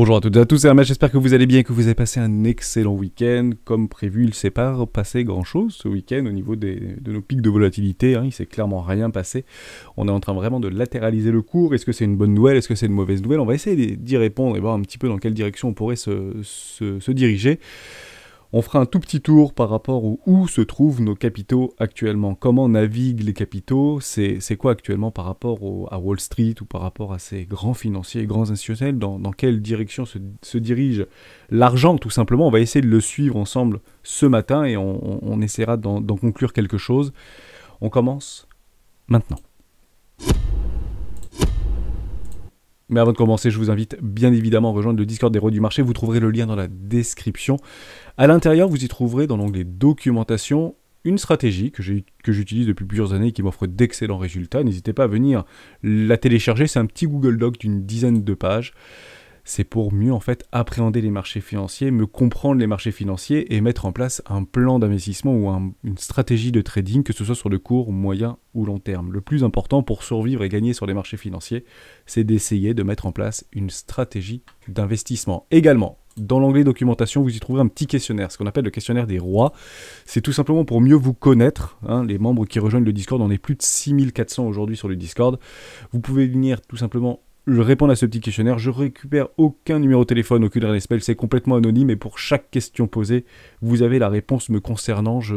Bonjour à toutes et à tous, c'est j'espère que vous allez bien, et que vous avez passé un excellent week-end. Comme prévu, il ne s'est pas passé grand-chose ce week-end au niveau de nos pics de volatilité, il hein. il s'est clairement rien passé. On est en train vraiment de latéraliser le cours, est-ce que c'est une bonne nouvelle, est-ce que c'est une mauvaise nouvelle On va essayer d'y répondre et voir un petit peu dans quelle direction on pourrait se diriger. On fera un tout petit tour par rapport au où se trouvent nos capitaux actuellement. Comment naviguent les capitaux C'est quoi actuellement par rapport à Wall Street ou par rapport à ces grands financiers grands institutionnels dans, quelle direction se, dirige l'argent tout simplement On va essayer de le suivre ensemble ce matin et on, essaiera d'en conclure quelque chose. On commence maintenant. Mais avant de commencer, je vous invite bien évidemment à rejoindre le Discord des Rois du Marché. Vous trouverez le lien dans la description. À l'intérieur, vous y trouverez dans l'onglet documentation une stratégie que j'utilise depuis plusieurs années et qui m'offre d'excellents résultats. N'hésitez pas à venir la télécharger, c'est un petit Google Doc d'une dizaine de pages c'est pour mieux en fait appréhender les marchés financiers, me comprendre les marchés financiers et mettre en place un plan d'investissement ou une stratégie de trading, que ce soit sur le court, moyen ou long terme. Le plus important pour survivre et gagner sur les marchés financiers, c'est d'essayer de mettre en place une stratégie d'investissement. Également, dans l'onglet documentation, vous y trouverez un petit questionnaire, ce qu'on appelle le questionnaire des rois. C'est tout simplement pour mieux vous connaître. Hein. les membres qui rejoignent le Discord, on est plus de 6400 aujourd'hui sur le Discord. Vous pouvez venir tout simplement je réponds à ce petit questionnaire, je récupère aucun numéro de téléphone, aucune adresse c'est complètement anonyme et pour chaque question posée, vous avez la réponse me concernant, je,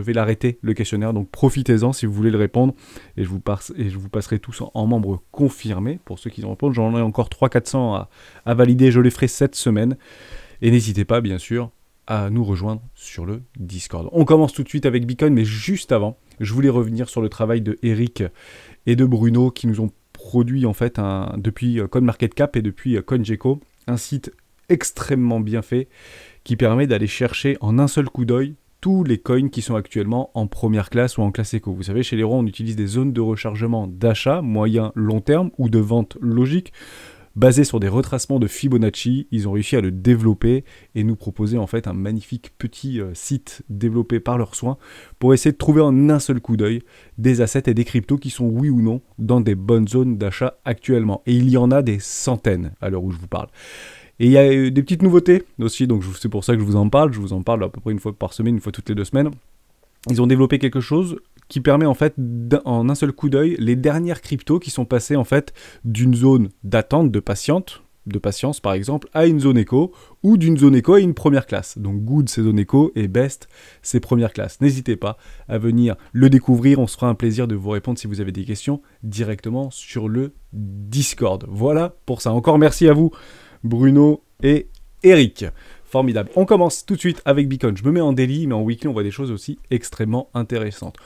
vais l'arrêter le questionnaire, donc profitez-en si vous voulez le répondre et je vous, passe, et je vous passerai tous en, membres confirmés pour ceux qui en répondent, j'en ai encore 300-400 à, valider, je les ferai cette semaine et n'hésitez pas bien sûr à nous rejoindre sur le Discord. On commence tout de suite avec Bitcoin. mais juste avant, je voulais revenir sur le travail de Eric et de Bruno qui nous ont produit en fait un, depuis euh, Cap et depuis euh, CoinGecko un site extrêmement bien fait qui permet d'aller chercher en un seul coup d'œil tous les coins qui sont actuellement en première classe ou en classe éco. Vous savez, chez les on utilise des zones de rechargement d'achat moyen long terme ou de vente logique basé sur des retracements de Fibonacci, ils ont réussi à le développer et nous proposer en fait un magnifique petit euh, site développé par leurs soins pour essayer de trouver en un seul coup d'œil des assets et des cryptos qui sont oui ou non dans des bonnes zones d'achat actuellement. Et il y en a des centaines à l'heure où je vous parle. Et il y a euh, des petites nouveautés aussi, donc c'est pour ça que je vous en parle. Je vous en parle à peu près une fois par semaine, une fois toutes les deux semaines. Ils ont développé quelque chose qui permet en fait en un seul coup d'œil les dernières cryptos qui sont passées en fait d'une zone d'attente de patiente de patience par exemple à une zone écho, ou d'une zone écho à une première classe. Donc good c'est zone écho et best c'est première classe. N'hésitez pas à venir le découvrir, on se fera un plaisir de vous répondre si vous avez des questions directement sur le Discord. Voilà pour ça. Encore merci à vous Bruno et Eric. Formidable. On commence tout de suite avec Beacon. Je me mets en daily, mais en weekly, on voit des choses aussi extrêmement intéressantes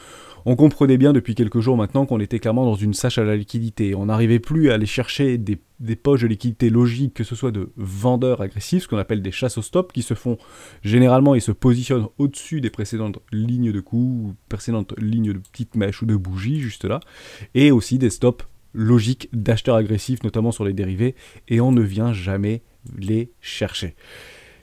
on comprenait bien depuis quelques jours maintenant qu'on était clairement dans une sache à la liquidité. On n'arrivait plus à aller chercher des, poches de liquidité logiques, que ce soit de vendeurs agressifs, ce qu'on appelle des chasses au stop, qui se font généralement et se positionnent au-dessus des précédentes lignes de coups, précédentes lignes de petites mèches ou de bougies, juste là, et aussi des stops logiques d'acheteurs agressifs, notamment sur les dérivés, et on ne vient jamais les chercher.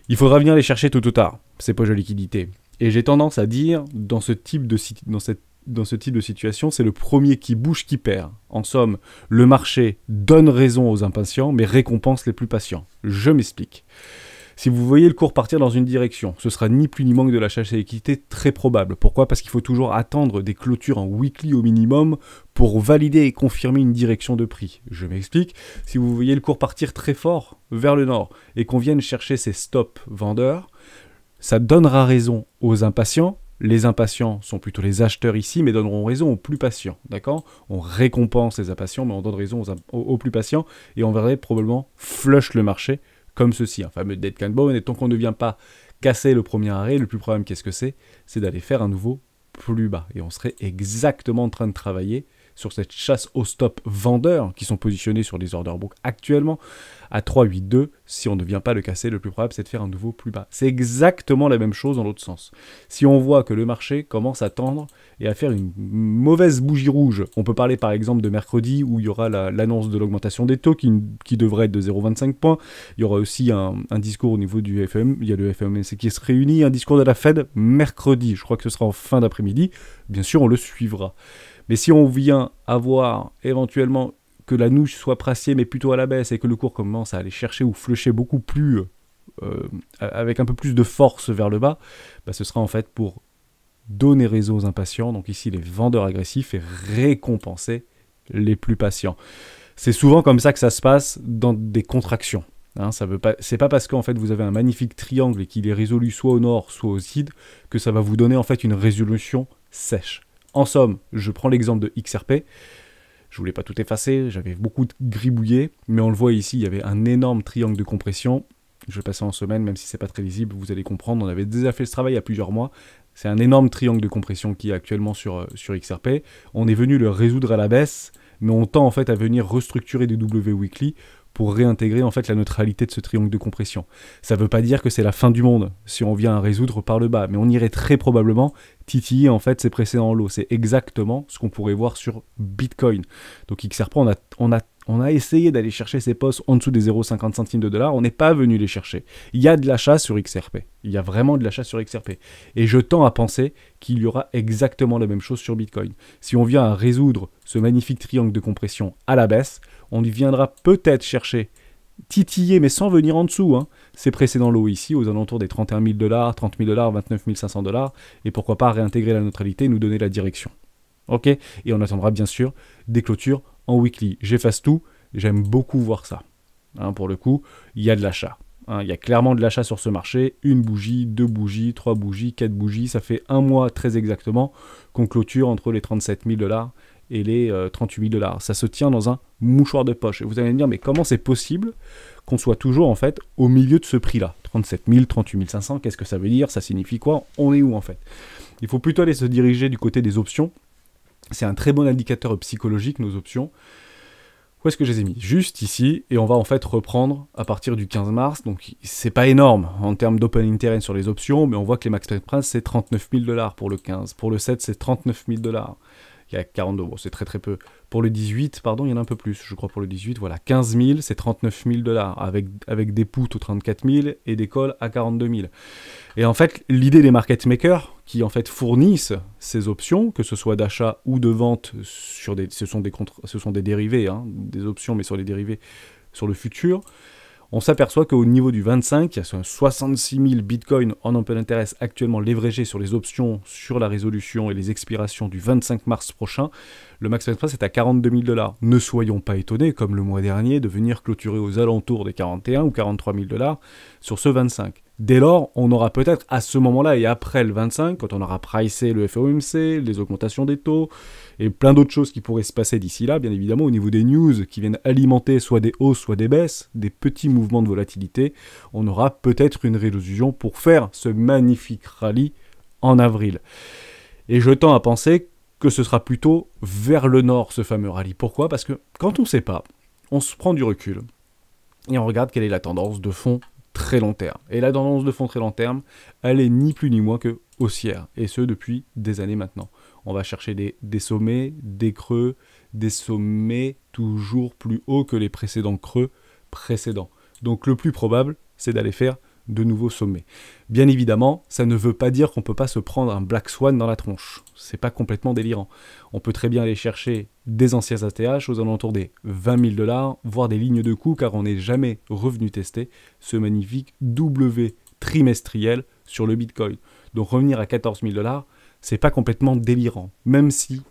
Il faudra venir les chercher tôt ou tard, ces poches de liquidité. Et j'ai tendance à dire, dans ce type de, dans cette dans ce type de situation, c'est le premier qui bouge qui perd. En somme, le marché donne raison aux impatients, mais récompense les plus patients. Je m'explique. Si vous voyez le cours partir dans une direction, ce sera ni plus ni moins que de la chasse à l'équité très probable. Pourquoi Parce qu'il faut toujours attendre des clôtures en weekly au minimum pour valider et confirmer une direction de prix. Je m'explique, si vous voyez le cours partir très fort vers le nord et qu'on vienne chercher ses stops vendeurs, ça donnera raison aux impatients les impatients sont plutôt les acheteurs ici, mais donneront raison aux plus patients, d'accord On récompense les impatients, mais on donne raison aux, plus patients, et on verrait probablement flush le marché, comme ceci, un fameux dead can bone, et tant qu'on ne vient pas casser le premier arrêt, le plus probable qu'est-ce que c'est C'est d'aller faire un nouveau plus bas, et on serait exactement en train de travailler sur cette chasse au stop vendeurs qui sont positionnés sur les order book actuellement à 3,82. Si on ne vient pas le casser, le plus probable c'est de faire un nouveau plus bas. C'est exactement la même chose dans l'autre sens. Si on voit que le marché commence à tendre et à faire une mauvaise bougie rouge, on peut parler par exemple de mercredi où il y aura l'annonce de l'augmentation des taux qui, devrait être de 0,25 points. Il y aura aussi un, discours au niveau du FM. Il y a le FMS qui se réunit, un discours de la Fed mercredi. Je crois que ce sera en fin d'après-midi. Bien sûr, on le suivra. Mais si on vient avoir éventuellement que la nouche soit pressée, mais plutôt à la baisse, et que le cours commence à aller chercher ou flusher beaucoup plus, euh, euh, avec un peu plus de force vers le bas, bah, ce sera en fait pour donner raison aux impatients, donc ici les vendeurs agressifs, et récompenser les plus patients. C'est souvent comme ça que ça se passe dans des contractions. Ce hein. n'est veut pas, c'est pas parce qu'en fait vous avez un magnifique triangle et qu'il est résolu soit au nord, soit au sud, que ça va vous donner en fait une résolution sèche. En somme, je prends l'exemple de XRP. Je voulais pas tout effacer, j'avais beaucoup de gribouillé, mais on le voit ici, il y avait un énorme triangle de compression. Je vais passer en semaine, même si c'est pas très lisible, vous allez comprendre. On avait déjà fait ce travail il y a plusieurs mois. C'est un énorme triangle de compression qui est actuellement sur, euh, sur XRP. On est venu le résoudre à la baisse, mais on tend en fait à venir restructurer des W Weekly pour réintégrer en fait la neutralité de ce triangle de compression. Ça ne veut pas dire que c'est la fin du monde si on vient à résoudre par le bas, mais on irait très probablement titiller en fait ces précédents lots. C'est exactement ce qu'on pourrait voir sur Bitcoin. Donc XRP, on a, on a on a essayé d'aller chercher ces postes en dessous des 0,50 centimes de dollars, on n'est pas venu les chercher. Il y a de l'achat sur XRP. Il y a vraiment de l'achat sur XRP. Et je tends à penser qu'il y aura exactement la même chose sur Bitcoin. Si on vient à résoudre ce magnifique triangle de compression à la baisse, on y viendra peut-être chercher, titiller, mais sans venir en dessous, hein. ces précédents lots ici, aux alentours des 31 000 dollars, 30 000 dollars, 29 500 dollars, et pourquoi pas réintégrer la neutralité nous donner la direction. Ok Et on attendra bien sûr des clôtures en weekly. J'efface tout, j'aime beaucoup voir ça. Hein, pour le coup, il y a de l'achat. Hein, il y a clairement de l'achat sur ce marché. Une bougie, deux bougies, trois bougies, quatre bougies. Ça fait un mois très exactement qu'on clôture entre les 37 000 dollars et les 38 euh, 000 dollars. Ça se tient dans un mouchoir de poche. Et vous allez me dire, mais comment c'est possible qu'on soit toujours en fait au milieu de ce prix-là 37 000, 38 500, qu'est-ce que ça veut dire Ça signifie quoi On est où en fait Il faut plutôt aller se diriger du côté des options. C'est un très bon indicateur psychologique, nos options. Où est-ce que je les ai mis Juste ici, et on va en fait reprendre à partir du 15 mars. Donc c'est pas énorme en termes d'open interest sur les options, mais on voit que les max price c'est 39 000 dollars pour le 15. Pour le 7, c'est 39 000 dollars il y a 42, euros, c'est très très peu. Pour le 18, pardon, il y en a un peu plus, je crois pour le 18, voilà, 15 000, c'est 39 000 dollars, avec, avec des poutres aux 34 000 et des cols à 42 000. Et en fait, l'idée des market makers, qui en fait fournissent ces options, que ce soit d'achat ou de vente, sur des, ce, sont des ce sont des dérivés, hein, des options, mais sur les dérivés, sur le futur, on s'aperçoit qu'au niveau du 25, il y a 66 000 bitcoins en open interest actuellement leveragés sur les options, sur la résolution et les expirations du 25 mars prochain. Le max express est à 42 000 dollars. Ne soyons pas étonnés, comme le mois dernier, de venir clôturer aux alentours des 41 ou 43 000 dollars sur ce 25. Dès lors, on aura peut-être à ce moment-là et après le 25, quand on aura pricé le FOMC, les augmentations des taux, et plein d'autres choses qui pourraient se passer d'ici là, bien évidemment, au niveau des news qui viennent alimenter soit des hausses, soit des baisses, des petits mouvements de volatilité, on aura peut-être une résolution pour faire ce magnifique rallye en avril. Et je tends à penser que ce sera plutôt vers le nord ce fameux rallye. Pourquoi Parce que quand on ne sait pas, on se prend du recul et on regarde quelle est la tendance de fond très long terme. Et la tendance de fond très long terme, elle est ni plus ni moins que haussière, et ce depuis des années maintenant. On va chercher des, sommets, des creux, des sommets toujours plus hauts que les précédents creux précédents. Donc le plus probable, c'est d'aller faire de nouveaux sommets. Bien évidemment, ça ne veut pas dire qu'on ne peut pas se prendre un black swan dans la tronche. C'est pas complètement délirant. On peut très bien aller chercher des anciens ATH aux alentours des 20 000 dollars, voire des lignes de coût, car on n'est jamais revenu tester ce magnifique W trimestriel sur le Bitcoin. Donc revenir à 14 000 dollars, c'est pas complètement délirant, même si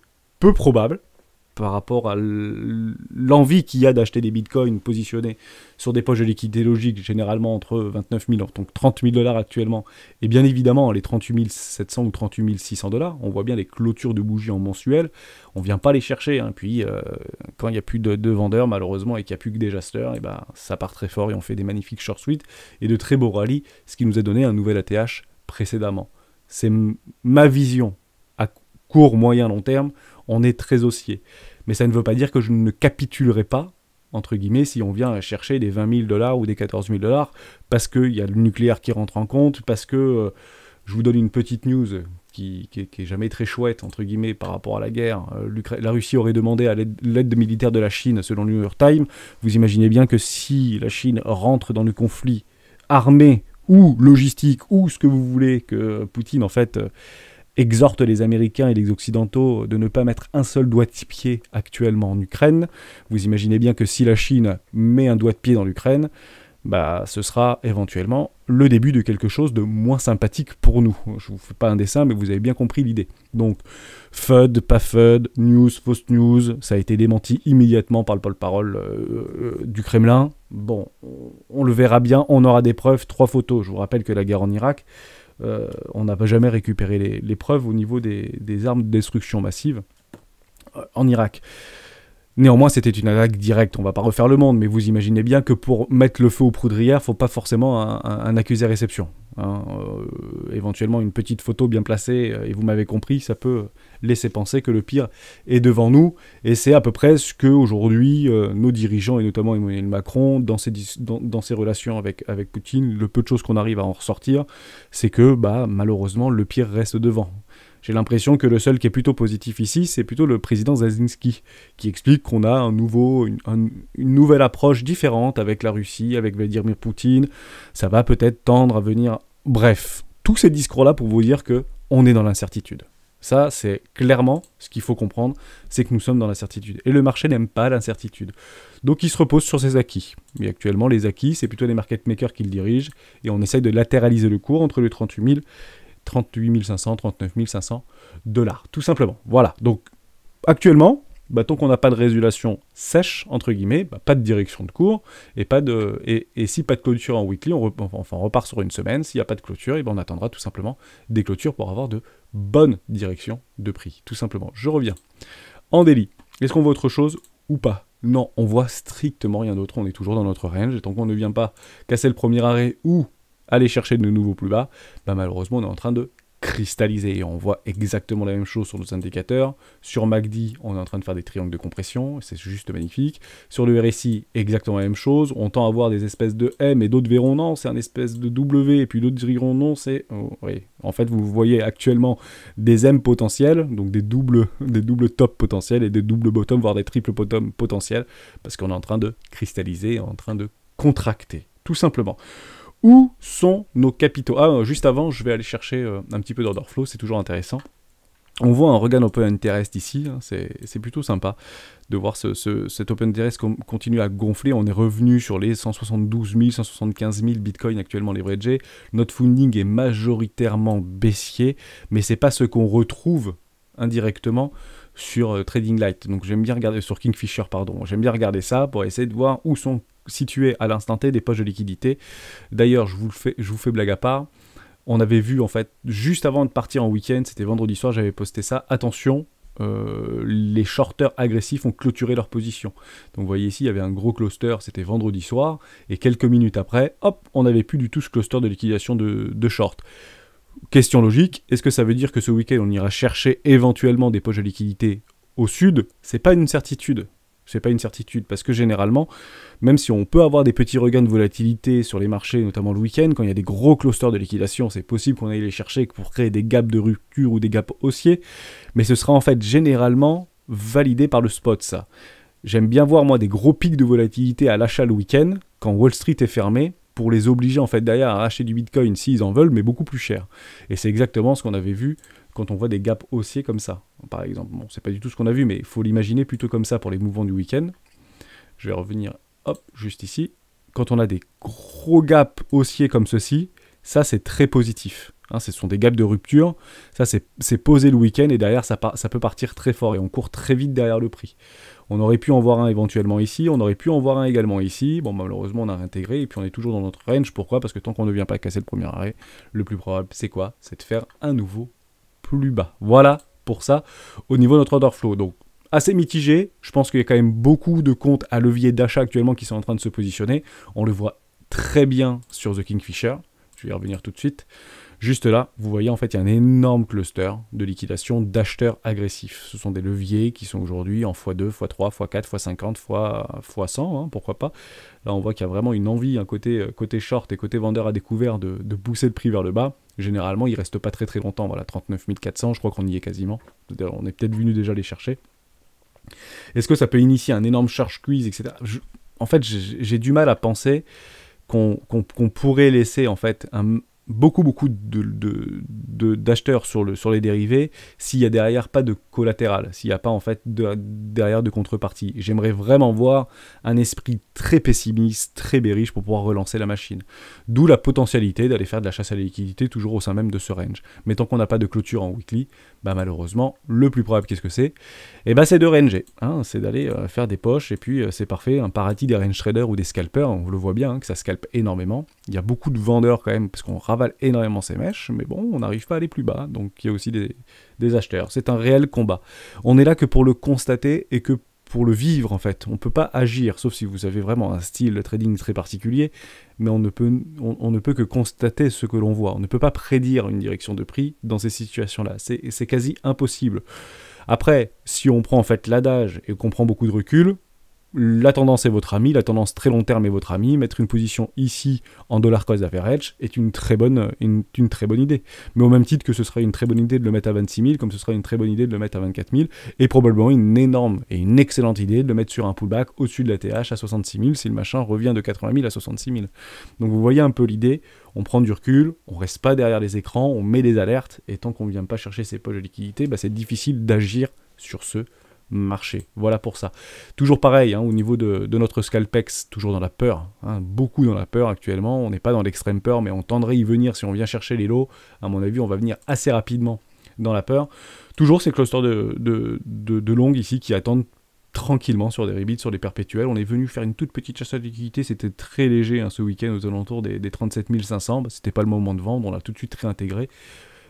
peu probable par rapport à l'envie qu'il y a d'acheter des bitcoins positionnés sur des poches de liquidité logique, généralement entre 29 000, donc 30 000 dollars actuellement, et bien évidemment les 38 700 ou 38 600 dollars, on voit bien les clôtures de bougies en mensuel, on vient pas les chercher, hein. puis euh, quand il n'y a plus de, vendeurs malheureusement et qu'il n'y a plus que des jasters, et ben, ça part très fort et on fait des magnifiques short suites et de très beaux rallyes, ce qui nous a donné un nouvel ATH précédemment. C'est ma vision à court, moyen, long terme. On est très haussier. Mais ça ne veut pas dire que je ne capitulerai pas, entre guillemets, si on vient chercher des 20 000 dollars ou des 14 000 dollars, parce qu'il y a le nucléaire qui rentre en compte, parce que euh, je vous donne une petite news qui, qui, est jamais très chouette, entre guillemets, par rapport à la guerre. Euh, la Russie aurait demandé l'aide militaire de la Chine, selon le New York Times. Vous imaginez bien que si la Chine rentre dans le conflit armé ou logistique ou ce que vous voulez que Poutine en fait euh, exhorte les Américains et les Occidentaux de ne pas mettre un seul doigt de pied actuellement en Ukraine. Vous imaginez bien que si la Chine met un doigt de pied dans l'Ukraine, bah, ce sera éventuellement le début de quelque chose de moins sympathique pour nous. Je vous fais pas un dessin, mais vous avez bien compris l'idée. Donc, FUD, pas FUD, news, fausse news, ça a été démenti immédiatement par le pôle parole euh, euh, du Kremlin. Bon, on le verra bien, on aura des preuves, trois photos. Je vous rappelle que la guerre en Irak, euh, on n'a pas jamais récupéré les, preuves au niveau des, des armes de destruction massive en Irak. Néanmoins, c'était une attaque directe. On va pas refaire le monde, mais vous imaginez bien que pour mettre le feu aux poudrières, faut pas forcément un, accusé réception. Hein. Euh, éventuellement une petite photo bien placée, euh, et vous m'avez compris, ça peut laisser penser que le pire est devant nous, et c'est à peu près ce que aujourd'hui euh, nos dirigeants, et notamment Emmanuel Macron, dans ses, relations avec, avec Poutine, le peu de choses qu'on arrive à en ressortir, c'est que bah, malheureusement le pire reste devant. J'ai l'impression que le seul qui est plutôt positif ici, c'est plutôt le président Zelensky qui explique qu'on a un nouveau, une, nouvelle approche différente avec la Russie, avec Vladimir Poutine. Ça va peut-être tendre à venir. Bref, tous ces discours-là pour vous dire que on est dans l'incertitude. Ça, c'est clairement ce qu'il faut comprendre, c'est que nous sommes dans l'incertitude. Et le marché n'aime pas l'incertitude. Donc il se repose sur ses acquis. Mais actuellement, les acquis, c'est plutôt les market makers qui le dirigent, et on essaye de latéraliser le cours entre les 38 000 38 500, 39 500 dollars, tout simplement. Voilà, donc actuellement, bah, tant qu'on n'a pas de résolution sèche, entre guillemets, bah, pas de direction de cours, et, pas de, et, si pas de clôture en weekly, on, repart, sur une semaine, s'il n'y a pas de clôture, et eh ben, on attendra tout simplement des clôtures pour avoir de bonnes directions de prix, tout simplement. Je reviens. En délit est-ce qu'on voit autre chose ou pas Non, on voit strictement rien d'autre, on est toujours dans notre range, et tant qu'on ne vient pas casser le premier arrêt ou aller chercher de nouveaux plus bas, bah malheureusement on est en train de cristalliser et on voit exactement la même chose sur nos indicateurs. Sur MACD, on est en train de faire des triangles de compression, c'est juste magnifique. Sur le RSI, exactement la même chose. On tend à voir des espèces de M et d'autres verront non, c'est un espèce de W et puis d'autres diront non, c'est oui. En fait, vous voyez actuellement des M potentiels, donc des doubles des doubles top potentiels et des doubles bottoms, voire des triples bottoms potentiels parce qu'on est en train de cristalliser, en train de contracter tout simplement. Où sont nos capitaux Ah, euh, juste avant, je vais aller chercher euh, un petit peu d'order flow, c'est toujours intéressant. On voit un regain open interest ici, hein, c'est plutôt sympa de voir cet open interest continuer à gonfler. On est revenu sur les 172 000, 175 000 bitcoins actuellement leveragés. Notre funding est majoritairement baissier, mais c'est pas ce qu'on retrouve indirectement sur euh, Trading Light. Donc j'aime bien regarder sur Kingfisher, pardon. J'aime bien regarder ça pour essayer de voir où sont situé à l'instant T des poches de liquidité. D'ailleurs, je vous, fais, je vous fais blague à part. On avait vu en fait, juste avant de partir en week-end, c'était vendredi soir, j'avais posté ça. Attention, euh, les shorteurs agressifs ont clôturé leur position. Donc vous voyez ici, il y avait un gros cluster, c'était vendredi soir, et quelques minutes après, hop, on n'avait plus du tout ce cluster de liquidation de, de short. Question logique, est-ce que ça veut dire que ce week-end on ira chercher éventuellement des poches de liquidité au sud C'est pas une certitude c'est pas une certitude parce que généralement, même si on peut avoir des petits regains de volatilité sur les marchés, notamment le week-end, quand il y a des gros clusters de liquidation, c'est possible qu'on aille les chercher pour créer des gaps de rupture ou des gaps haussiers, mais ce sera en fait généralement validé par le spot ça. J'aime bien voir moi des gros pics de volatilité à l'achat le week-end quand Wall Street est fermé pour les obliger en fait d'ailleurs, à acheter du Bitcoin s'ils en veulent mais beaucoup plus cher. Et c'est exactement ce qu'on avait vu quand on voit des gaps haussiers comme ça. Par exemple, bon, c'est pas du tout ce qu'on a vu, mais il faut l'imaginer plutôt comme ça pour les mouvements du week-end. Je vais revenir, hop, juste ici. Quand on a des gros gaps haussiers comme ceci, ça c'est très positif. Hein. ce sont des gaps de rupture. Ça, c'est posé le week-end et derrière, ça, peut partir très fort et on court très vite derrière le prix. On aurait pu en voir un éventuellement ici, on aurait pu en voir un également ici. Bon, malheureusement, on a intégré et puis on est toujours dans notre range. Pourquoi Parce que tant qu'on ne vient pas casser le premier arrêt, le plus probable, c'est quoi C'est de faire un nouveau plus bas. Voilà pour ça au niveau de notre order flow. Donc assez mitigé, je pense qu'il y a quand même beaucoup de comptes à levier d'achat actuellement qui sont en train de se positionner. On le voit très bien sur The Kingfisher, je vais y revenir tout de suite. Juste là, vous voyez, en fait, il y a un énorme cluster de liquidation d'acheteurs agressifs. Ce sont des leviers qui sont aujourd'hui en x2, x3, x4, x50, x, 2 x 3 x 4 x 50 x 100 pourquoi pas. Là, on voit qu'il y a vraiment une envie, un côté, euh, côté short et côté vendeur à découvert de, pousser le prix vers le bas généralement, ne reste pas très très longtemps. Voilà, 39 400, je crois qu'on y est quasiment. On est peut-être venu déjà les chercher. Est-ce que ça peut initier un énorme charge quiz, etc. en fait, j'ai du mal à penser qu'on pourrait laisser en fait un, beaucoup beaucoup d'acheteurs de, d'acheteurs sur, le, sur les dérivés s'il y a derrière pas de collatéral, s'il n'y a pas en fait de, derrière de contrepartie. J'aimerais vraiment voir un esprit très pessimiste, très bearish pour pouvoir relancer la machine. D'où la potentialité d'aller faire de la chasse à la liquidité toujours au sein même de ce range. Mais tant qu'on n'a pas de clôture en weekly, bah malheureusement, le plus probable qu'est-ce que c'est Et eh ben bah, c'est de ranger, hein, c'est d'aller euh, faire des poches et puis euh, c'est parfait, un paradis des range traders ou des scalpers, on le voit bien hein, que ça scalpe énormément. Il y a beaucoup de vendeurs quand même parce qu'on ravale énormément ses mèches, mais bon, on n'arrive pas à aller plus bas, donc il y a aussi des, acheteurs. C'est un réel combat. On est là que pour le constater et que pour le vivre en fait. On ne peut pas agir, sauf si vous avez vraiment un style de trading très particulier, mais on ne peut, on, ne peut que constater ce que l'on voit. On ne peut pas prédire une direction de prix dans ces situations-là. C'est quasi impossible. Après, si on prend en fait l'adage et qu'on prend beaucoup de recul, la tendance est votre ami, la tendance très long terme est votre ami, mettre une position ici en dollar cost average est une très, bonne, une, très bonne idée. Mais au même titre que ce serait une très bonne idée de le mettre à 26 000, comme ce serait une très bonne idée de le mettre à 24 000, et probablement une énorme et une excellente idée de le mettre sur un pullback au-dessus de la TH à 66 000 si le machin revient de 80 000 à 66 000. Donc vous voyez un peu l'idée, on prend du recul, on reste pas derrière les écrans, on met des alertes, et tant qu'on ne vient pas chercher ces poches de liquidité, bah c'est difficile d'agir sur ce marché. Voilà pour ça. Toujours pareil, hein, au niveau de, notre scalpex, toujours dans la peur, hein, beaucoup dans la peur actuellement. On n'est pas dans l'extrême peur, mais on tendrait y venir si on vient chercher les lots. À mon avis, on va venir assez rapidement dans la peur. Toujours ces clusters de, de, de, longues ici qui attendent tranquillement sur des rebits, sur des perpétuels. On est venu faire une toute petite chasse à liquidité, c'était très léger hein, ce week-end aux alentours des, 37 500. Ce c'était pas le moment de vendre, on l'a tout de suite réintégré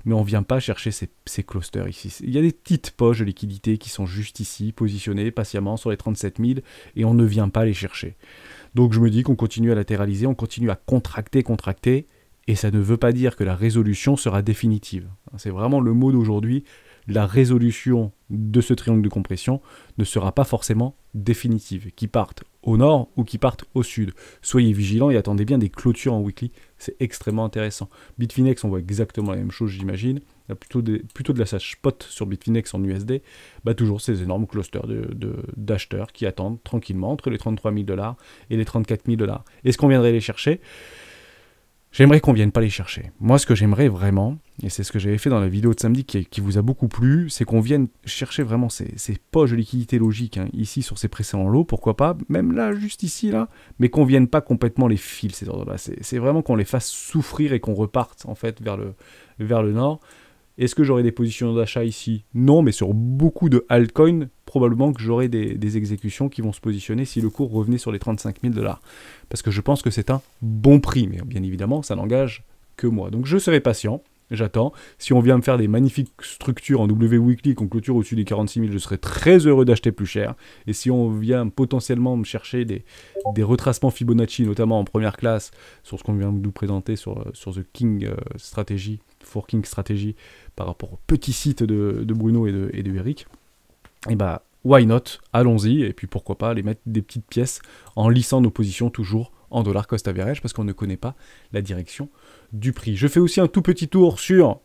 mais on ne vient pas chercher ces, clusters ici. Il y a des petites poches de liquidité qui sont juste ici, positionnées patiemment sur les 37 000, et on ne vient pas les chercher. Donc je me dis qu'on continue à latéraliser, on continue à contracter, contracter, et ça ne veut pas dire que la résolution sera définitive. C'est vraiment le mot d'aujourd'hui, la résolution de ce triangle de compression ne sera pas forcément définitive, qui parte au nord ou qui partent au sud. Soyez vigilants et attendez bien des clôtures en weekly, c'est extrêmement intéressant. Bitfinex, on voit exactement la même chose, j'imagine. Il y a plutôt, plutôt de la sage spot sur Bitfinex en USD. Bah, toujours ces énormes clusters d'acheteurs de, d'acheteurs qui attendent tranquillement entre les 33 000 dollars et les 34 000 dollars. Est-ce qu'on viendrait les chercher J'aimerais qu'on vienne pas les chercher. Moi, ce que j'aimerais vraiment, et c'est ce que j'avais fait dans la vidéo de samedi qui, vous a beaucoup plu, c'est qu'on vienne chercher vraiment ces, poches de liquidité logique, hein, ici sur ces précédents lots, pourquoi pas, même là, juste ici, là, mais qu'on vienne pas complètement les fils, ces ordres-là. C'est vraiment qu'on les fasse souffrir et qu'on reparte, en fait, vers le nord. Est-ce que j'aurai des positions d'achat ici Non, mais sur beaucoup de altcoins, probablement que j'aurai des, exécutions qui vont se positionner si le cours revenait sur les 35 000 dollars. Parce que je pense que c'est un bon prix, mais bien évidemment, ça n'engage que moi. Donc je serai patient, j'attends. Si on vient me faire des magnifiques structures en W weekly qu'on clôture au-dessus des 46 000, je serai très heureux d'acheter plus cher. Et si on vient potentiellement me chercher des, retracements Fibonacci, notamment en première classe, sur ce qu'on vient de nous présenter sur, sur The King euh, Strategy, For King Strategy, par rapport au petit site de, Bruno et de, et Eric, et eh bah ben, why not, allons-y, et puis pourquoi pas les mettre des petites pièces en lissant nos positions toujours en dollar cost average parce qu'on ne connaît pas la direction du prix. Je fais aussi un tout petit tour sur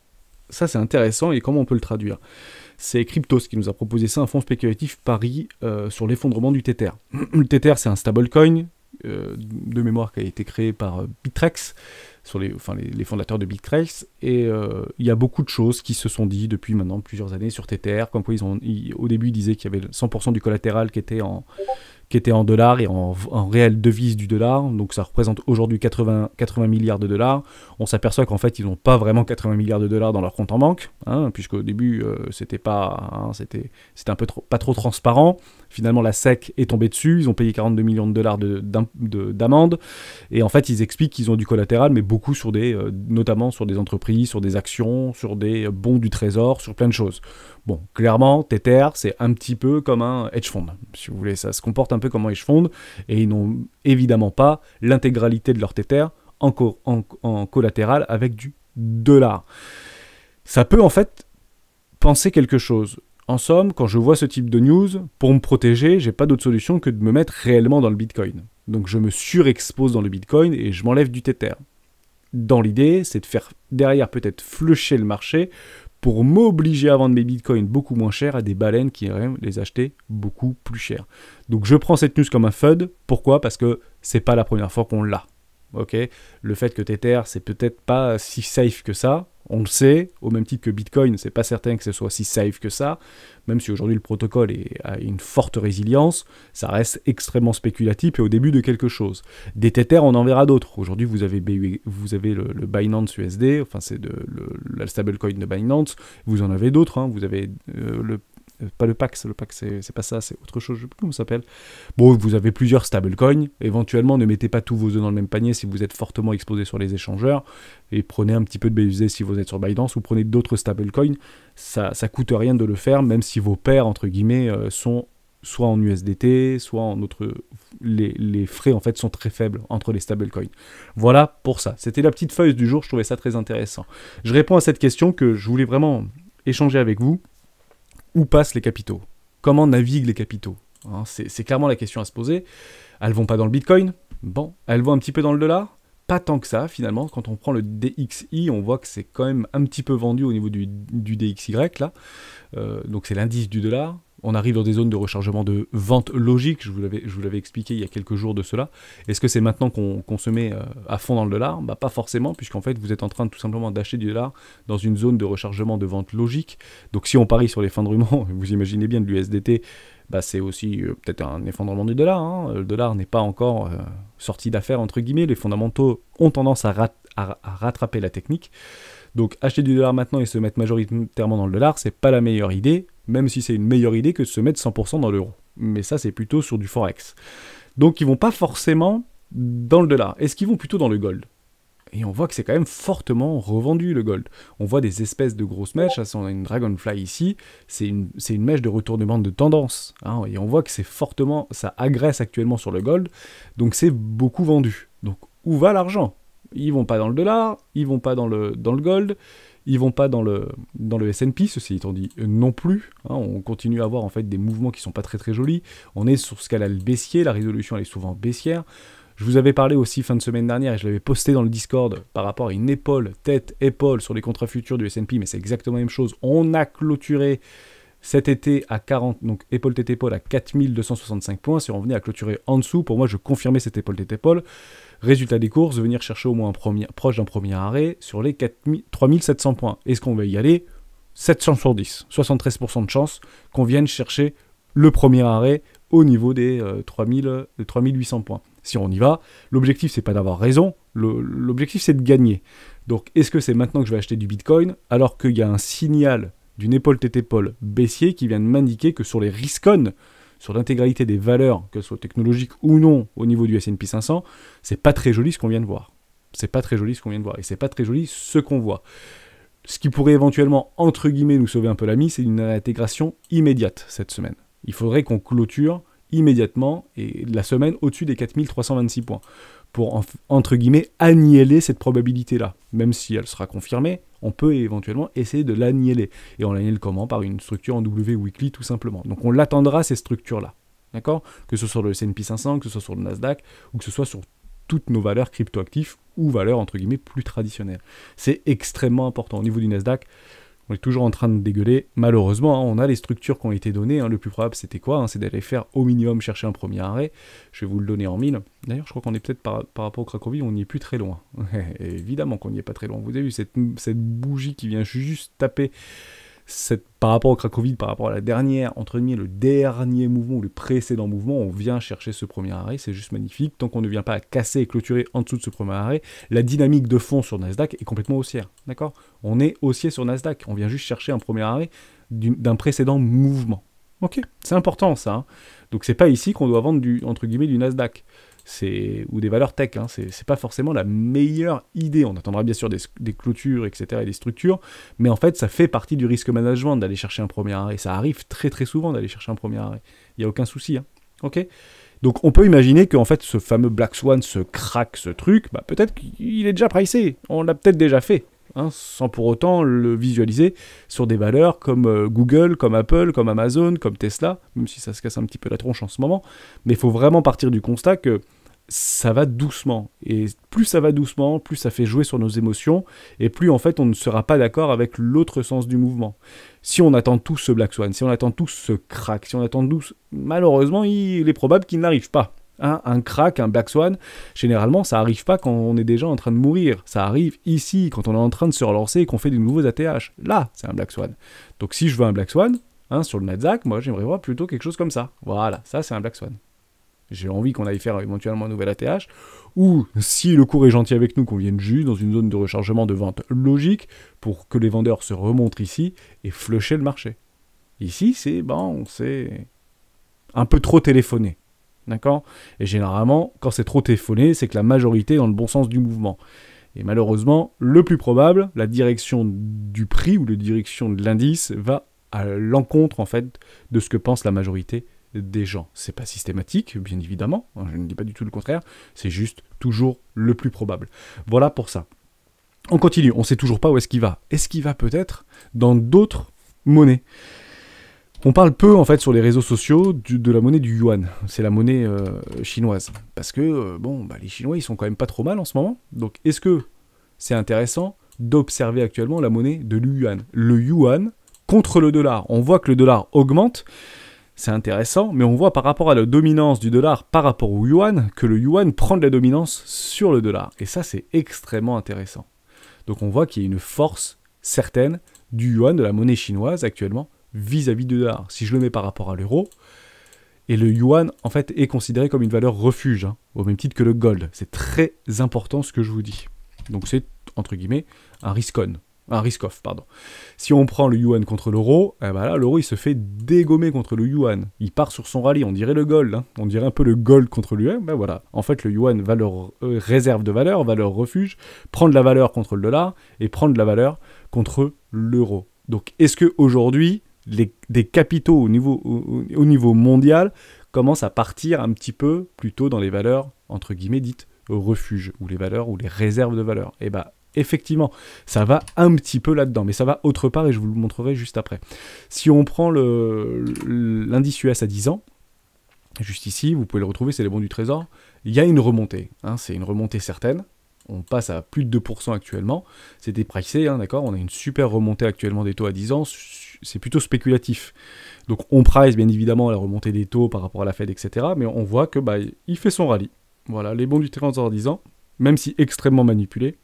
ça c'est intéressant et comment on peut le traduire. C'est Cryptos qui nous a proposé ça, un fonds spéculatif pari euh, sur l'effondrement du Tether. Le Tether c'est un stablecoin euh, de mémoire qui a été créé par euh, Bitrex sur les, enfin, les, fondateurs de trace Et euh, il y a beaucoup de choses qui se sont dites depuis maintenant plusieurs années sur TTR, comme quoi ils ont, au début ils disaient qu'il y avait 100% du collatéral qui était en, qui était en dollars et en, en réelle devise du dollar. Donc ça représente aujourd'hui 80, 80 milliards de dollars. On s'aperçoit qu'en fait, ils n'ont pas vraiment 80 milliards de dollars dans leur compte en banque, hein, puisqu'au début, euh, c'était pas, hein, c'était, c'était un peu trop, pas trop transparent. Finalement, la SEC est tombée dessus. Ils ont payé 42 millions de dollars d'amende. Et en fait, ils expliquent qu'ils ont du collatéral, mais beaucoup sur des, euh, notamment sur des entreprises, sur des actions, sur des euh, bons du trésor, sur plein de choses. Bon, clairement, Tether, c'est un petit peu comme un hedge fund, si vous voulez. Ça se comporte un peu comme un hedge fund, et ils n'ont évidemment pas l'intégralité de leur Tether en, en, collatéral avec du dollar. Ça peut en fait penser quelque chose. En somme, quand je vois ce type de news, pour me protéger, j'ai pas d'autre solution que de me mettre réellement dans le Bitcoin. Donc je me surexpose dans le Bitcoin et je m'enlève du Tether. Dans l'idée, c'est de faire derrière peut-être flusher le marché pour m'obliger à vendre mes bitcoins beaucoup moins cher à des baleines qui iraient les acheter beaucoup plus cher. Donc je prends cette news comme un FUD. Pourquoi Parce que c'est pas la première fois qu'on l'a ok, le fait que Tether, c'est peut-être pas si safe que ça, on le sait, au même titre que Bitcoin, c'est pas certain que ce soit si safe que ça, même si aujourd'hui le protocole est, a une forte résilience, ça reste extrêmement spéculatif et au début de quelque chose. Des Tether, on en verra d'autres. Aujourd'hui, vous avez, vous avez le, Binance USD, enfin c'est de, le, la stablecoin de Binance, vous en avez d'autres, hein. vous avez euh, le euh, pas le PAX, le PAX c'est pas ça, c'est autre chose, je sais plus comment ça s'appelle. Bon, vous avez plusieurs stablecoins, éventuellement ne mettez pas tous vos œufs dans le même panier si vous êtes fortement exposé sur les échangeurs, et prenez un petit peu de BUSD si vous êtes sur Binance, ou prenez d'autres stablecoins, ça, ça coûte rien de le faire, même si vos paires, entre guillemets, euh, sont soit en USDT, soit en autre... Les, les, frais en fait sont très faibles entre les stablecoins. Voilà pour ça. C'était la petite feuille du jour, je trouvais ça très intéressant. Je réponds à cette question que je voulais vraiment échanger avec vous où passent les capitaux Comment naviguent les capitaux hein, C'est clairement la question à se poser. Elles vont pas dans le Bitcoin Bon, elles vont un petit peu dans le dollar pas tant que ça finalement. Quand on prend le DXI, on voit que c'est quand même un petit peu vendu au niveau du, DXY là. Euh, donc c'est l'indice du dollar on arrive dans des zones de rechargement de vente logique, je vous l'avais expliqué il y a quelques jours de cela. Est-ce que c'est maintenant qu'on se met euh, à fond dans le dollar bah, Pas forcément, puisqu'en fait vous êtes en train tout simplement d'acheter du dollar dans une zone de rechargement de vente logique. Donc si on parie sur l'effondrement, vous imaginez bien de l'USDT, bah, c'est aussi euh, peut-être un effondrement du dollar. Hein. Le dollar n'est pas encore euh, sorti d'affaires, entre guillemets. Les fondamentaux ont tendance à, rattraper la technique. Donc acheter du dollar maintenant et se mettre majoritairement dans le dollar, c'est pas la meilleure idée même si c'est une meilleure idée que de se mettre 100% dans l'euro. Mais ça, c'est plutôt sur du forex. Donc, ils vont pas forcément dans le dollar. Est-ce qu'ils vont plutôt dans le gold et on voit que c'est quand même fortement revendu le gold. On voit des espèces de grosses mèches, on a une dragonfly ici, c'est une, mèche de retournement de tendance, hein. et on voit que c'est fortement, ça agresse actuellement sur le gold, donc c'est beaucoup vendu. Donc où va l'argent Ils vont pas dans le dollar, ils vont pas dans le gold, ils vont pas dans le, dans le S&P, ceci étant dit non plus. Hein, on continue à avoir en fait des mouvements qui sont pas très très jolis. On est sur ce qu'elle le baissier, la résolution elle est souvent baissière. Je vous avais parlé aussi fin de semaine dernière et je l'avais posté dans le Discord par rapport à une épaule, tête, épaule sur les contrats futurs du S&P, mais c'est exactement la même chose. On a clôturé cet été à 40, donc épaule tête épaule à 4265 points. Si on venait à clôturer en dessous, pour moi je confirmais cette épaule tête épaule. Résultat des courses, venir chercher au moins un premier, proche d'un premier arrêt sur les 3700 points. Est-ce qu'on va y aller 700 sur 10, 73% de chance qu'on vienne chercher le premier arrêt au niveau des 3000, euh, 3800 points. Si on y va, l'objectif c'est pas d'avoir raison, l'objectif c'est de gagner. Donc est-ce que c'est maintenant que je vais acheter du Bitcoin alors qu'il y a un signal d'une épaule tête épaule baissier qui vient de m'indiquer que sur les risk sur l'intégralité des valeurs, que ce soit technologiques ou non, au niveau du S&P 500, c'est pas très joli ce qu'on vient de voir. C'est pas très joli ce qu'on vient de voir, et c'est pas très joli ce qu'on voit. Ce qui pourrait éventuellement, entre guillemets, nous sauver un peu la mise, c'est une intégration immédiate cette semaine. Il faudrait qu'on clôture immédiatement et la semaine au-dessus des 4326 points pour, entre guillemets, annihiler cette probabilité-là. Même si elle sera confirmée, on peut éventuellement essayer de l'annihiler. Et on l'annihile comment Par une structure en W weekly, tout simplement. Donc on l'attendra, ces structures-là. D'accord Que ce soit sur le S&P 500, que ce soit sur le Nasdaq, ou que ce soit sur toutes nos valeurs cryptoactives ou valeurs, entre guillemets, plus traditionnelles. C'est extrêmement important. Au niveau du Nasdaq, on est toujours en train de dégueuler. Malheureusement, hein, on a les structures qui ont été données. Hein. Le plus probable, c'était quoi hein, C'est d'aller faire au minimum chercher un premier arrêt. Je vais vous le donner en mille. D'ailleurs, je crois qu'on est peut-être par, rapport au Cracovie, on n'y est plus très loin. évidemment qu'on n'y est pas très loin. Vous avez vu cette, cette bougie qui vient juste taper par rapport au Cracovie, par rapport à la dernière, entre guillemets, le dernier mouvement ou le précédent mouvement, on vient chercher ce premier arrêt, c'est juste magnifique. Tant qu'on ne vient pas casser et clôturer en dessous de ce premier arrêt, la dynamique de fond sur Nasdaq est complètement haussière. D'accord On est haussier sur Nasdaq, on vient juste chercher un premier arrêt d'un précédent mouvement. Ok C'est important ça. Hein Donc c'est pas ici qu'on doit vendre du, entre guillemets, du Nasdaq ou des valeurs tech. Hein, c'est pas forcément la meilleure idée. On attendra bien sûr des, clôtures, etc. et des structures, mais en fait, ça fait partie du risque management d'aller chercher un premier arrêt. Ça arrive très très souvent d'aller chercher un premier arrêt. Il n'y a aucun souci. Hein. donc on peut imaginer que fait ce fameux Black Swan, se craque ce truc, bah, peut-être qu'il est déjà pricé. On l'a peut-être déjà fait. Hein, sans pour autant le visualiser sur des valeurs comme euh, Google, comme Apple, comme Amazon, comme Tesla, même si ça se casse un petit peu la tronche en ce moment. Mais il faut vraiment partir du constat que ça va doucement. Et plus ça va doucement, plus ça fait jouer sur nos émotions, et plus en fait on ne sera pas d'accord avec l'autre sens du mouvement. Si on attend tous ce Black Swan, si on attend tous ce crack, si on attend tous... Malheureusement, il est probable qu'il n'arrive pas un crack, un black swan, généralement, ça arrive pas quand on est déjà en train de mourir. Ça arrive ici, quand on est en train de se relancer et qu'on fait des nouveaux ATH. Là, c'est un black swan. Donc si je veux un black swan, hein, sur le Nasdaq, moi j'aimerais voir plutôt quelque chose comme ça. Voilà, ça c'est un black swan. J'ai envie qu'on aille faire éventuellement un nouvel ATH, ou si le cours est gentil avec nous, qu'on vienne juste dans une zone de rechargement de vente logique pour que les vendeurs se remontrent ici et flusher le marché. Ici, c'est bon, c'est un peu trop téléphoné. D'accord Et généralement, quand c'est trop téléphoné, c'est que la majorité est dans le bon sens du mouvement. Et malheureusement, le plus probable, la direction du prix ou la direction de l'indice va à l'encontre en fait de ce que pense la majorité des gens. C'est pas systématique, bien évidemment, hein, je ne dis pas du tout le contraire, c'est juste toujours le plus probable. Voilà pour ça. On continue, on sait toujours pas où est-ce qu'il va. Est-ce qu'il va peut-être dans d'autres monnaies on parle peu en fait sur les réseaux sociaux de la monnaie du yuan, c'est la monnaie euh, chinoise. Parce que euh, bon, bah, les Chinois ils sont quand même pas trop mal en ce moment. Donc est-ce que c'est intéressant d'observer actuellement la monnaie de l'yuan Le yuan contre le dollar. On voit que le dollar augmente, c'est intéressant, mais on voit par rapport à la dominance du dollar par rapport au yuan que le yuan prend de la dominance sur le dollar. Et ça c'est extrêmement intéressant. Donc on voit qu'il y a une force certaine du yuan, de la monnaie chinoise actuellement, vis-à-vis du dollar. Si je le mets par rapport à l'euro, et le yuan, en fait, est considéré comme une valeur refuge, hein, au même titre que le gold. C'est très important ce que je vous dis. Donc c'est, entre guillemets, un risk Un risk-off, pardon. Si on prend le yuan contre l'euro, eh ben là, l'euro, il se fait dégommer contre le yuan. Il part sur son rallye, on dirait le gold. Hein. On dirait un peu le gold contre lui ben voilà. En fait, le yuan, valeur, euh, réserve de valeur, valeur refuge, prend la valeur contre le dollar et prend la valeur contre l'euro. Donc est-ce que aujourd'hui les, des capitaux au niveau, mondial commencent à partir un petit peu plutôt dans les valeurs, entre guillemets, dites refuge, ou les valeurs, ou les réserves de valeur. Et eh bah, ben, effectivement, ça va un petit peu là-dedans, mais ça va autre part et je vous le montrerai juste après. Si on prend l'indice US à 10 ans, juste ici, vous pouvez le retrouver, c'est les bons du trésor, il y a une remontée, hein, c'est une remontée certaine. On passe à plus de 2% actuellement. C'était pricé, hein, d'accord On a une super remontée actuellement des taux à 10 ans, c'est plutôt spéculatif. Donc on price bien évidemment la remontée des taux par rapport à la Fed, etc. Mais on voit que bah, il fait son rallye. Voilà, les bons du en 10 ans, même si extrêmement manipulé,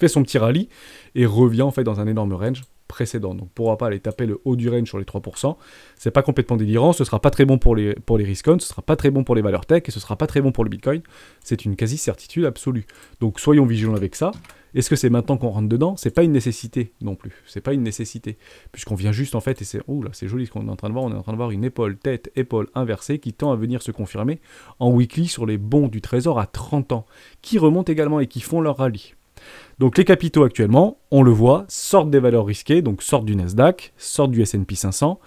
fait son petit rallye et revient en fait dans un énorme range précédent. Donc pourra pas aller taper le haut du range sur les 3%. C'est pas complètement délirant, ce sera pas très bon pour les, pour les risk ce sera pas très bon pour les valeurs tech et ce sera pas très bon pour le bitcoin. C'est une quasi certitude absolue. Donc soyons vigilants avec ça. Est-ce que c'est maintenant qu'on rentre dedans C'est pas une nécessité non plus. C'est pas une nécessité. Puisqu'on vient juste en fait, et c'est là, c'est joli ce qu'on est en train de voir. On est en train de voir une épaule, tête, épaule inversée qui tend à venir se confirmer en weekly sur les bons du trésor à 30 ans, qui remontent également et qui font leur rallye. Donc les capitaux actuellement, on le voit, sortent des valeurs risquées, donc sortent du Nasdaq, sortent du S&P 500,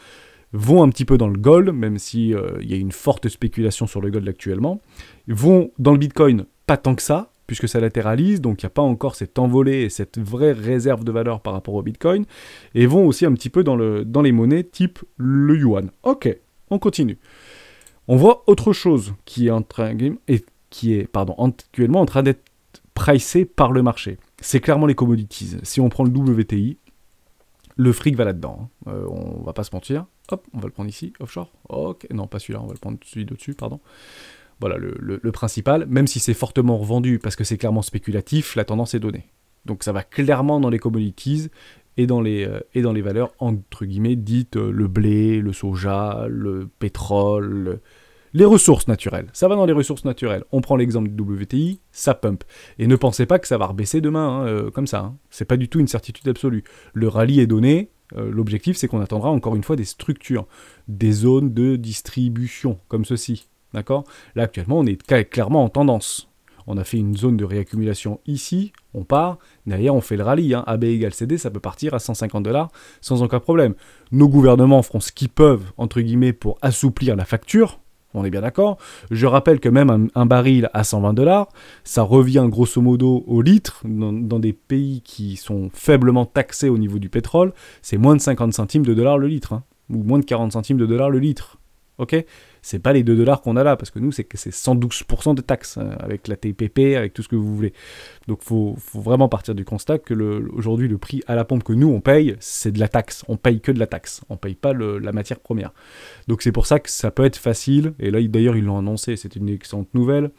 vont un petit peu dans le gold, même si euh, il y a une forte spéculation sur le gold actuellement, vont dans le Bitcoin, pas tant que ça, puisque ça latéralise, donc il n'y a pas encore cette envolée et cette vraie réserve de valeur par rapport au Bitcoin, et vont aussi un petit peu dans, les monnaies type le yuan. Ok, on continue. On voit autre chose qui est, en train, qui est pardon, actuellement en train d'être pricé par le marché. C'est clairement les commodities. Si on prend le WTI, le fric va là-dedans. ne hein. euh, on va pas se mentir. Hop, on va le prendre ici, offshore. Ok, non, pas celui-là, on va le prendre celui dessus pardon. Voilà le, principal, même si c'est fortement revendu parce que c'est clairement spéculatif, la tendance est donnée. Donc ça va clairement dans les commodities et dans les, euh, et dans les valeurs entre guillemets dites euh, le blé, le soja, le pétrole, les ressources naturelles. Ça va dans les ressources naturelles. On prend l'exemple du WTI, ça pump. Et ne pensez pas que ça va rebaisser demain hein, euh, comme ça. Hein. C'est pas du tout une certitude absolue. Le rallye est donné. L'objectif, c'est qu'on attendra encore une fois des structures, des zones de distribution comme ceci. D'accord Là, actuellement, on est clairement en tendance. On a fait une zone de réaccumulation ici, on part, derrière on fait le rallye. Hein. AB égale CD, ça peut partir à 150 dollars sans aucun problème. Nos gouvernements feront ce qu'ils peuvent, entre guillemets, pour assouplir la facture. On est bien d'accord. Je rappelle que même un, baril à 120 dollars, ça revient grosso modo au litre dans, des pays qui sont faiblement taxés au niveau du pétrole. C'est moins de 50 centimes de dollars le litre, hein, ou moins de 40 centimes de dollars le litre ok C'est pas les 2 dollars qu'on a là, parce que nous, c'est 112% de taxes, euh, avec la TPP, avec tout ce que vous voulez. Donc, faut, faut vraiment partir du constat que aujourd'hui, le prix à la pompe que nous, on paye, c'est de la taxe. On paye que de la taxe. On paye pas le, la matière première. Donc, c'est pour ça que ça peut être facile. Et là, d'ailleurs, ils l'ont annoncé, c'est une excellente nouvelle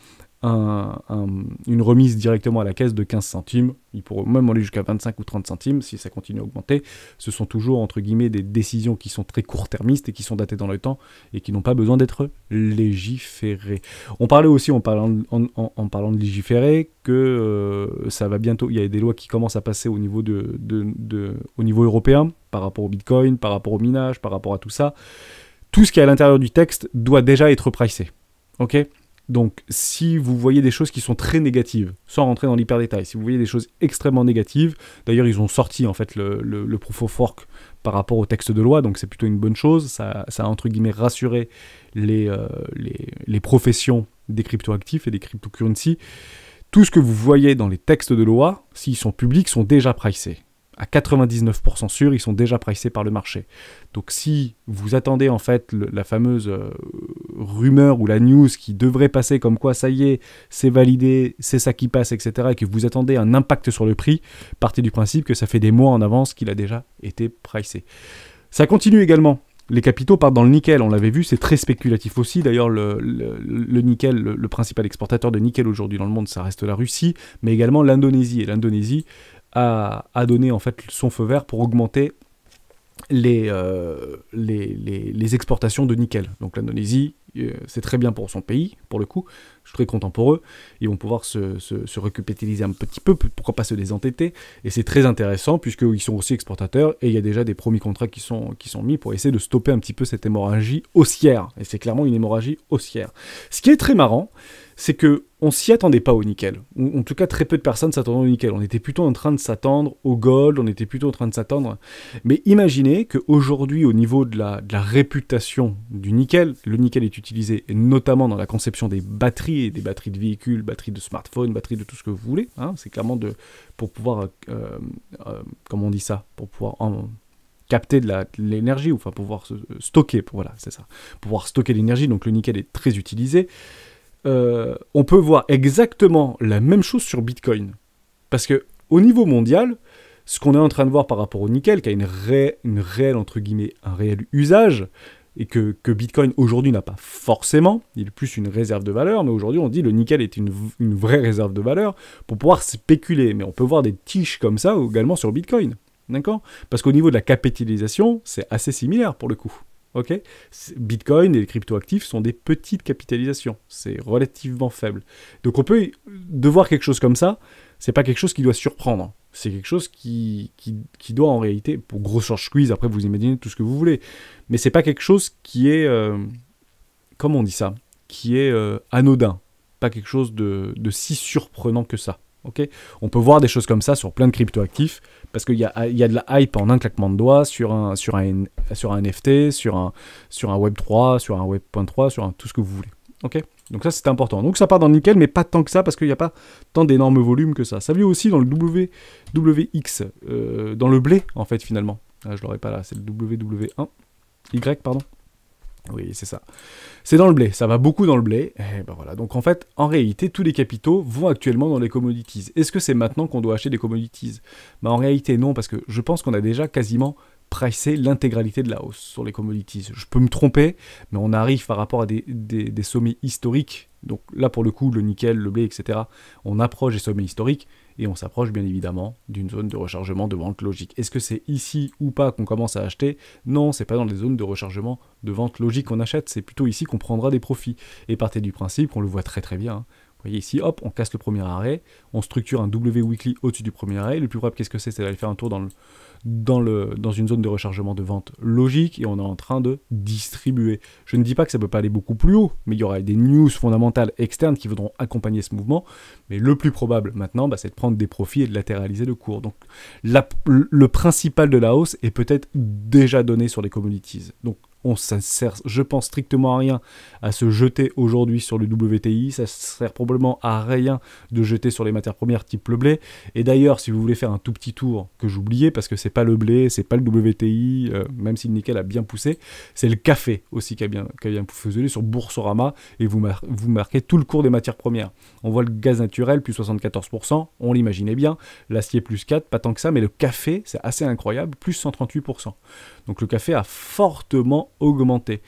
une remise directement à la caisse de 15 centimes. Ils pourront même aller jusqu'à 25 ou 30 centimes si ça continue à augmenter. Ce sont toujours, entre guillemets, des décisions qui sont très court-termistes et qui sont datées dans le temps et qui n'ont pas besoin d'être légiférées. On parlait aussi, en parlant, en, parlant de légiférer, que euh, ça va bientôt. Il y a des lois qui commencent à passer au niveau, de, au niveau européen par rapport au bitcoin, par rapport au minage, par rapport à tout ça. Tout ce qui est à l'intérieur du texte doit déjà être pricé. Ok donc, si vous voyez des choses qui sont très négatives, sans rentrer dans l'hyper détail, si vous voyez des choses extrêmement négatives, d'ailleurs, ils ont sorti en fait le, le, proof of fork par rapport au texte de loi, donc c'est plutôt une bonne chose. Ça, a entre guillemets rassuré euh, les, les professions des cryptoactifs et des cryptocurrencies. Tout ce que vous voyez dans les textes de loi, s'ils sont publics, sont déjà pricés à 99% sûr, ils sont déjà pricés par le marché. Donc si vous attendez en fait la fameuse euh, rumeur ou la news qui devrait passer comme quoi ça y est, c'est validé, c'est ça qui passe, etc., et que vous attendez un impact sur le prix, partez du principe que ça fait des mois en avance qu'il a déjà été pricé. Ça continue également. Les capitaux partent dans le nickel, on l'avait vu, c'est très spéculatif aussi. D'ailleurs, le, nickel, le, le principal exportateur de nickel aujourd'hui dans le monde, ça reste la Russie, mais également l'Indonésie. Et l'Indonésie, a, donner donné en fait son feu vert pour augmenter les, euh, les, les, les, exportations de nickel. Donc l'Indonésie euh, c'est très bien pour son pays, pour le coup. Je suis très content pour eux. Ils vont pouvoir se, se, un petit peu, pourquoi pas se désentêter, Et c'est très intéressant, puisqu'ils sont aussi exportateurs, et il y a déjà des premiers contrats qui sont, qui sont mis pour essayer de stopper un petit peu cette hémorragie haussière. Et c'est clairement une hémorragie haussière. Ce qui est très marrant, c'est que on s'y attendait pas au nickel. En tout cas, très peu de personnes s'attendaient au nickel. On était plutôt en train de s'attendre au gold, on était plutôt en train de s'attendre. Mais imaginez aujourd'hui, au niveau de la, de la réputation du nickel, le nickel est utilisé utilisé notamment dans la conception des batteries, et des batteries de véhicules, batteries de smartphones, batteries de tout ce que vous voulez. Hein, c'est clairement de, pour pouvoir, euh, euh, comment on dit ça, pour pouvoir en, capter de l'énergie, ou enfin pouvoir se, euh, stocker, voilà, c'est ça, pouvoir stocker l'énergie, donc le nickel est très utilisé. on peut voir exactement la même chose sur Bitcoin. Parce que au niveau mondial, ce qu'on est en train de voir par rapport au nickel, qui a une, une réelle, entre guillemets, un réel usage, et que, que Bitcoin aujourd'hui n'a pas forcément, il est plus une réserve de valeur, mais aujourd'hui on dit le nickel est une, une, vraie réserve de valeur pour pouvoir spéculer. Mais on peut voir des tiges comme ça également sur Bitcoin. D'accord Parce qu'au niveau de la capitalisation, c'est assez similaire pour le coup. Ok Bitcoin et les cryptoactifs sont des petites capitalisations. C'est relativement faible. Donc on peut, devoir quelque chose comme ça, c'est pas quelque chose qui doit surprendre c'est quelque chose qui, qui, doit en réalité, pour gros short squeeze, après vous imaginez tout ce que vous voulez, mais c'est pas quelque chose qui est, euh, comment on dit ça, qui est euh, anodin, pas quelque chose de, si surprenant que ça. ok on peut voir des choses comme ça sur plein de cryptoactifs, parce qu'il y a, y a de la hype en un claquement de doigts sur un, sur un, sur un NFT, sur un, sur un Web3, sur un Web.3, sur tout ce que vous voulez. ok donc ça, c'est important. Donc ça part dans le nickel, mais pas tant que ça, parce qu'il n'y a pas tant d'énormes volumes que ça. Ça vient aussi dans le WWX, WX, euh, dans le blé, en fait, finalement. Ah, je l'aurais pas là, c'est le WW1. Y, pardon. Oui, c'est ça. C'est dans le blé, ça va beaucoup dans le blé. Et eh ben voilà. Donc en fait, en réalité, tous les capitaux vont actuellement dans les commodities. Est-ce que c'est maintenant qu'on doit acheter des commodities ben En réalité, non, parce que je pense qu'on a déjà quasiment pricer l'intégralité de la hausse sur les commodities. Je peux me tromper, mais on arrive par rapport à des, sommets historiques. Donc là, pour le coup, le nickel, le blé, etc., on approche des sommets historiques et on s'approche bien évidemment d'une zone de rechargement de vente logique. Est-ce que c'est ici ou pas qu'on commence à acheter Non, c'est pas dans les zones de rechargement de vente logique qu'on achète, c'est plutôt ici qu'on prendra des profits. Et partez du principe, on le voit très très bien, hein, voyez ici, hop, on casse le premier arrêt, on structure un W weekly au-dessus du premier arrêt. Le plus probable, qu'est-ce que c'est C'est d'aller faire un tour dans, le, dans, le, dans une zone de rechargement de vente logique et on est en train de distribuer. Je ne dis pas que ça ne peut pas aller beaucoup plus haut, mais il y aura des news fondamentales externes qui voudront accompagner ce mouvement. Mais le plus probable maintenant, bah, c'est de prendre des profits et de latéraliser le cours. Donc le principal de la hausse est peut-être déjà donné sur les commodities. Donc on ça sert, je pense strictement à rien, à se jeter aujourd'hui sur le WTI. Ça sert probablement à rien de jeter sur les matières premières type le blé. Et d'ailleurs, si vous voulez faire un tout petit tour que j'oubliais, parce que c'est pas le blé, c'est pas le WTI, euh, même si le nickel a bien poussé, c'est le café aussi qui a bien, qui a sur Boursorama. Et vous, vous marquez tout le cours des matières premières. On voit le gaz naturel plus 74%, on l'imaginait bien. L'acier plus 4, pas tant que ça, mais le café, c'est assez incroyable, plus 138%. Donc le café a fortement augmenté.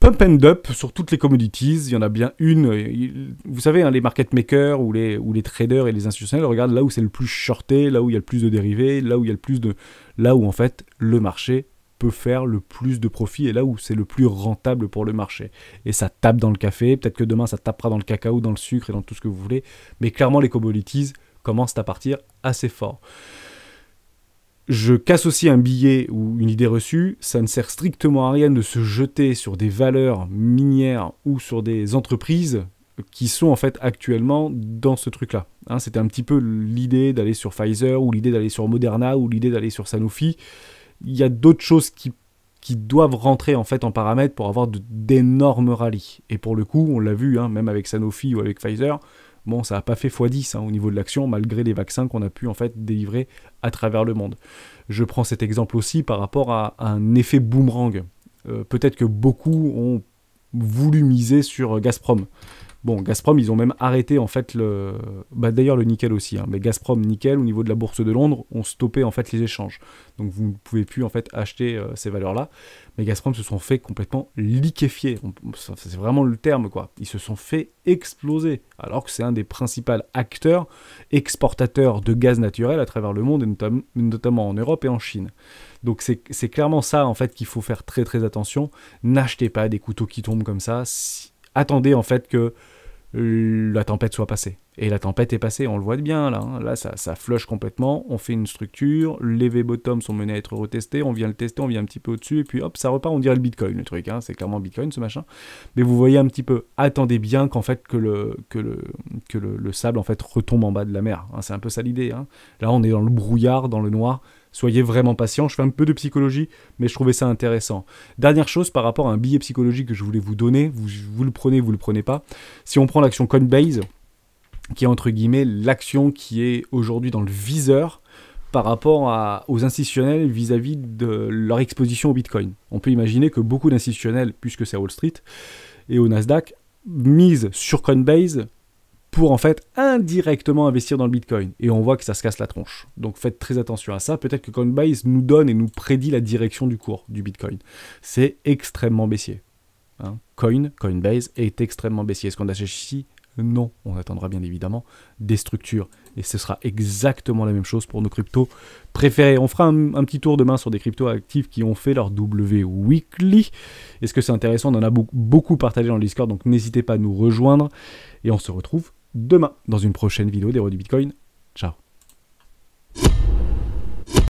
Pump and Up sur toutes les commodities, il y en a bien une. Euh, vous savez, hein, les market makers ou les, traders et les institutionnels regardent là où c'est le plus shorté, là où il y a le plus de dérivés, là où il y a le plus de. là où en fait le marché peut faire le plus de profit et là où c'est le plus rentable pour le marché. Et ça tape dans le café, peut-être que demain ça tapera dans le cacao, dans le sucre et dans tout ce que vous voulez, mais clairement les commodities commencent à partir assez fort je casse aussi un billet ou une idée reçue, ça ne sert strictement à rien de se jeter sur des valeurs minières ou sur des entreprises qui sont en fait actuellement dans ce truc-là. Hein, c'était un petit peu l'idée d'aller sur Pfizer ou l'idée d'aller sur Moderna ou l'idée d'aller sur Sanofi. Il y a d'autres choses qui, doivent rentrer en fait en paramètre pour avoir d'énormes rallyes. Et pour le coup, on l'a vu, hein, même avec Sanofi ou avec Pfizer, bon, ça n'a pas fait x10 hein, au niveau de l'action, malgré les vaccins qu'on a pu en fait délivrer à travers le monde. Je prends cet exemple aussi par rapport à, un effet boomerang. Euh, peut-être que beaucoup ont voulu miser sur euh, Gazprom. Bon, Gazprom, ils ont même arrêté en fait le. Bah, d'ailleurs, le nickel aussi. Hein. mais Gazprom, nickel, au niveau de la bourse de Londres, ont stoppé en fait les échanges. Donc vous ne pouvez plus en fait acheter euh, ces valeurs-là. Mais Gazprom se sont fait complètement liquéfier. C'est vraiment le terme quoi. Ils se sont fait exploser. Alors que c'est un des principaux acteurs exportateurs de gaz naturel à travers le monde, et notamment en Europe et en Chine. Donc c'est clairement ça en fait qu'il faut faire très très attention. N'achetez pas des couteaux qui tombent comme ça. Attendez en fait que la tempête soit passée. Et la tempête est passée, on le voit bien là. Hein. Là, ça, ça flush complètement. On fait une structure, les v bottom sont menés à être retestés, on vient le tester, on vient un petit peu au-dessus, et puis hop, ça repart. On dirait le Bitcoin, le truc. Hein. C'est clairement Bitcoin ce machin. Mais vous voyez un petit peu, attendez bien qu'en fait, que le, que le, que le, sable en fait retombe en bas de la mer. Hein. C'est un peu ça l'idée. Là, on est dans le brouillard, dans le noir soyez vraiment patient. Je fais un peu de psychologie, mais je trouvais ça intéressant. Dernière chose par rapport à un billet psychologique que je voulais vous donner, vous, vous le prenez, vous le prenez pas. Si on prend l'action Coinbase, qui est entre guillemets l'action qui est aujourd'hui dans le viseur par rapport aux institutionnels vis-à-vis de leur exposition au Bitcoin. On peut imaginer que beaucoup d'institutionnels, puisque c'est Wall Street et au Nasdaq, misent sur Coinbase pour en fait indirectement investir dans le Bitcoin. Et on voit que ça se casse la tronche. Donc faites très attention à ça. Peut-être que Coinbase nous donne et nous prédit la direction du cours du Bitcoin. C'est extrêmement baissier. Hein. Coin, Coinbase est extrêmement baissier. Ce qu'on achète ici non, on attendra bien évidemment des structures. Et ce sera exactement la même chose pour nos cryptos préférés. On fera un, petit tour demain sur des cryptos actifs qui ont fait leur W Weekly. Est-ce que c'est intéressant On en a beaucoup, partagé dans le Discord, donc n'hésitez pas à nous rejoindre. Et on se retrouve demain dans une prochaine vidéo des du Bitcoin. Ciao